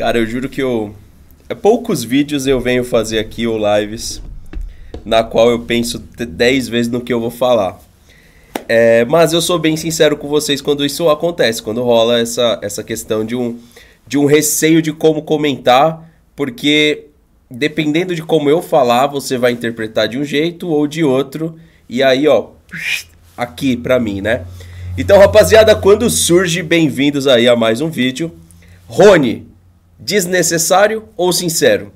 Cara, eu juro que eu. É poucos vídeos eu venho fazer aqui ou lives na qual eu penso 10 vezes no que eu vou falar. É, mas eu sou bem sincero com vocês quando isso acontece, quando rola essa, essa questão de um, de um receio de como comentar, porque dependendo de como eu falar, você vai interpretar de um jeito ou de outro, e aí, ó, aqui pra mim, né? Então, rapaziada, quando surge, bem-vindos aí a mais um vídeo. Rony, desnecessário ou sincero?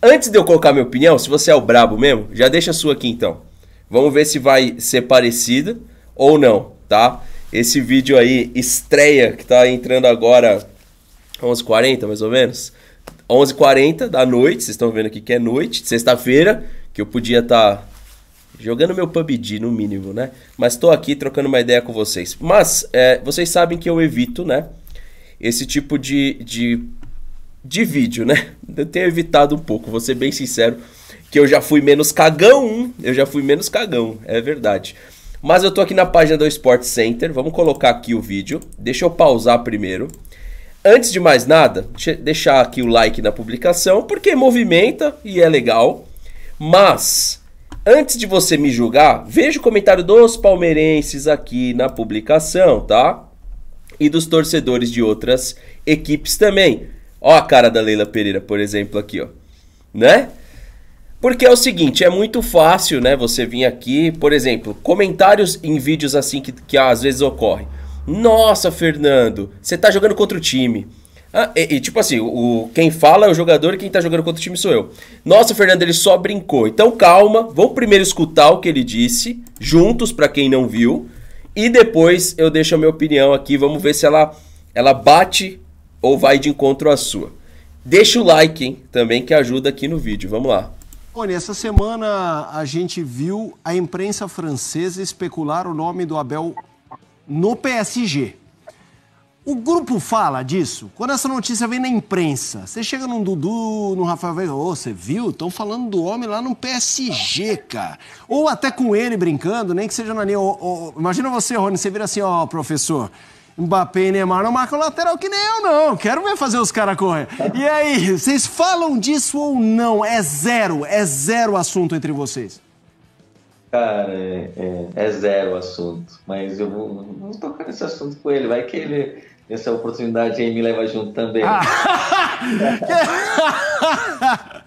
Antes de eu colocar minha opinião, se você é o brabo mesmo, já deixa a sua aqui então. Vamos ver se vai ser parecida ou não, tá? Esse vídeo aí, estreia, que tá entrando agora 11h40 mais ou menos. 11h40 da noite, vocês estão vendo aqui que é noite, sexta-feira, que eu podia estar tá jogando meu PUBG no mínimo, né? Mas estou aqui trocando uma ideia com vocês. Mas é, vocês sabem que eu evito, né? Esse tipo de, de de vídeo, né? Eu tenho evitado um pouco, vou ser bem sincero, que eu já fui menos cagão, eu já fui menos cagão, é verdade. Mas eu tô aqui na página do Sport Center, vamos colocar aqui o vídeo. Deixa eu pausar primeiro. Antes de mais nada, deixar aqui o like na publicação, porque movimenta e é legal. Mas antes de você me julgar, veja o comentário dos palmeirenses aqui na publicação, tá? E dos torcedores de outras equipes também. Ó a cara da Leila Pereira, por exemplo, aqui, ó. Né? Porque é o seguinte, é muito fácil, né, você vir aqui, por exemplo, comentários em vídeos assim que, que às vezes ocorrem. Nossa, Fernando, você tá jogando contra o time. Ah, e, e, tipo assim, o, quem fala é o jogador e quem tá jogando contra o time sou eu. Nossa, Fernando, ele só brincou. Então calma, vamos primeiro escutar o que ele disse, juntos, para quem não viu. E depois eu deixo a minha opinião aqui, vamos ver se ela, ela bate ou vai de encontro à sua. Deixa o like hein, também que ajuda aqui no vídeo. Vamos lá. Olha, essa semana a gente viu a imprensa francesa especular o nome do Abel no PSG. O grupo fala disso quando essa notícia vem na imprensa. Você chega num Dudu, num Rafael Veiga, oh, você viu? Estão falando do homem lá no PSG, cara. Ou até com ele brincando, nem que seja na linha. Oh, oh. Imagina você, Rony, você vira assim, ó, oh, professor. Mbappé e Neymar não marcam lateral que nem eu, não. Quero ver fazer os caras correr. E aí, vocês falam disso ou não? É zero, é zero assunto entre vocês. Cara, é, é, é zero assunto. Mas eu vou, vou tocar nesse assunto com ele. Vai que ele nessa oportunidade aí me leva junto também. Ah.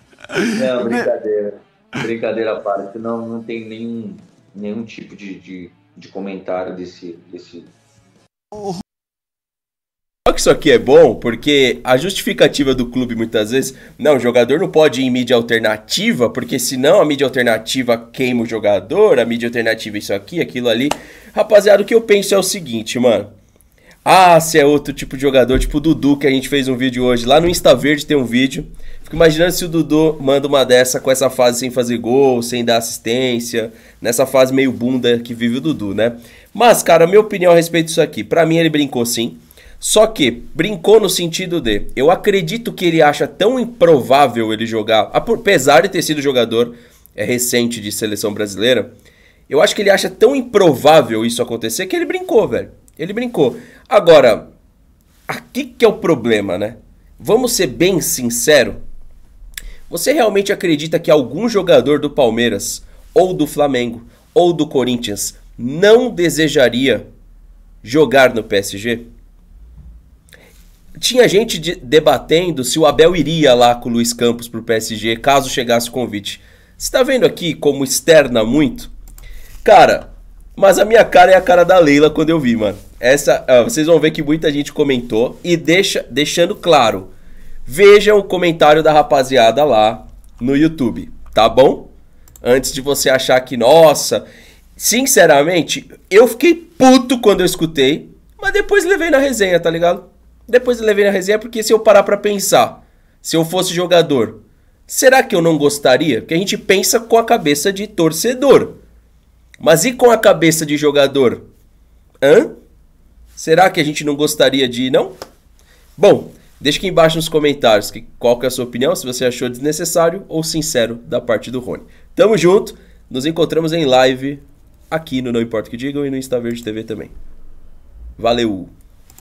não, brincadeira. Brincadeira à parte. Não, não tem nenhum, nenhum tipo de, de, de comentário desse, desse. Só que isso aqui é bom porque a justificativa do clube muitas vezes, não, o jogador não pode ir em mídia alternativa, porque senão a mídia alternativa queima o jogador, a mídia alternativa é isso aqui, aquilo ali. Rapaziada, o que eu penso é o seguinte, mano. Ah, se é outro tipo de jogador, tipo o Dudu, que a gente fez um vídeo hoje. Lá no Insta Verde tem um vídeo. Fico imaginando se o Dudu manda uma dessa com essa fase sem fazer gol, sem dar assistência, nessa fase meio bunda que vive o Dudu, né? Mas, cara, minha opinião a respeito disso aqui. Pra mim, ele brincou sim. Só que brincou no sentido de eu acredito que ele acha tão improvável ele jogar, apesar de ter sido jogador é, recente de seleção brasileira, eu acho que ele acha tão improvável isso acontecer que ele brincou, velho. Ele brincou. Agora, aqui que é o problema, né? Vamos ser bem sincero. Você realmente acredita que algum jogador do Palmeiras ou do Flamengo ou do Corinthians não desejaria jogar no PSG? Tinha gente de, debatendo se o Abel iria lá com o Luiz Campos pro PSG caso chegasse o convite. Você está vendo aqui como externa muito? Cara, mas a minha cara é a cara da Leila quando eu vi, mano. Essa, ó, ah, vocês vão ver que muita gente comentou e deixa, deixando claro. Vejam o comentário da rapaziada lá no YouTube, tá bom? Antes de você achar que, nossa, sinceramente, eu fiquei puto quando eu escutei, mas depois levei na resenha, tá ligado? Depois eu levei na resenha porque se eu parar para pensar, se eu fosse jogador, será que eu não gostaria? Porque a gente pensa com a cabeça de torcedor. Mas e com a cabeça de jogador? Hã? Será que a gente não gostaria de ir, não? Bom, deixa aqui embaixo nos comentários que, qual que é a sua opinião, se você achou desnecessário ou sincero da parte do Rony. Tamo junto, nos encontramos em live aqui no Não Importa o Que Digam e no Insta Verde TV também. Valeu!